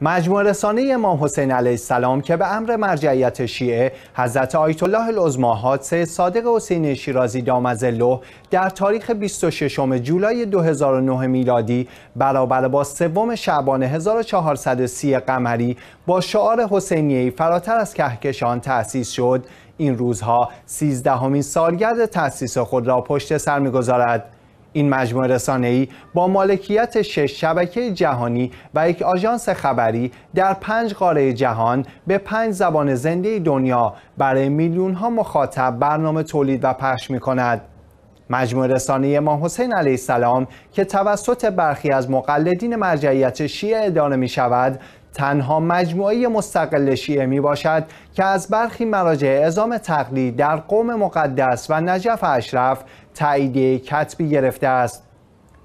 مجموع رسانه امام حسین علیه السلام که به امر مرجعیت شیعه حضرت آیت الله العظما حادثه صادق حسین شیرازی دامزله در تاریخ 26 جولای 2009 میلادی برابر با سوم شعبان 1430 قمری با شعار حسینیه فراتر از کهکشان تأسیس شد این روزها سیزدهمین سالگرد تأسیس خود را پشت سر میگذارد این مجموعه رسانه‌ای با مالکیت شش شبکه جهانی و یک آژانس خبری در پنج قاره جهان به پنج زبان زنده دنیا برای میلیون ها مخاطب برنامه تولید و پخش می کند. مجموعه رسانه امام حسین علیه السلام که توسط برخی از مقلدین مرجعیت شیعه اداره می شود تنها مجموعه مستقل شیعه می باشد که از برخی مراجع اعزام تقلید در قوم مقدس و نجف اشرف تاییدیه کتبی گرفته است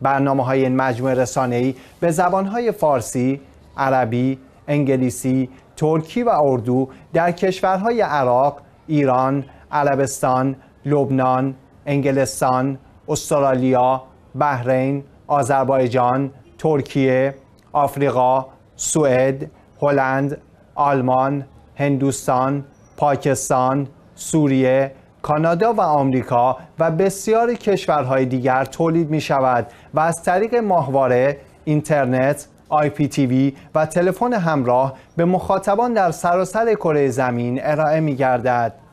برنامه های این مجموعه ای به های فارسی، عربی، انگلیسی، ترکی و اردو در کشورهای عراق، ایران، عربستان، لبنان، انگلستان، استرالیا، بحرین، آذربایجان، ترکیه، آفریقا، سوئد، هلند، آلمان، هندوستان، پاکستان، سوریه، کانادا و آمریکا و بسیاری کشورهای دیگر تولید می شود و از طریق ماهواره، اینترنت، آی پی وی و تلفن همراه به مخاطبان در سراسر کره زمین ارائه می گردد.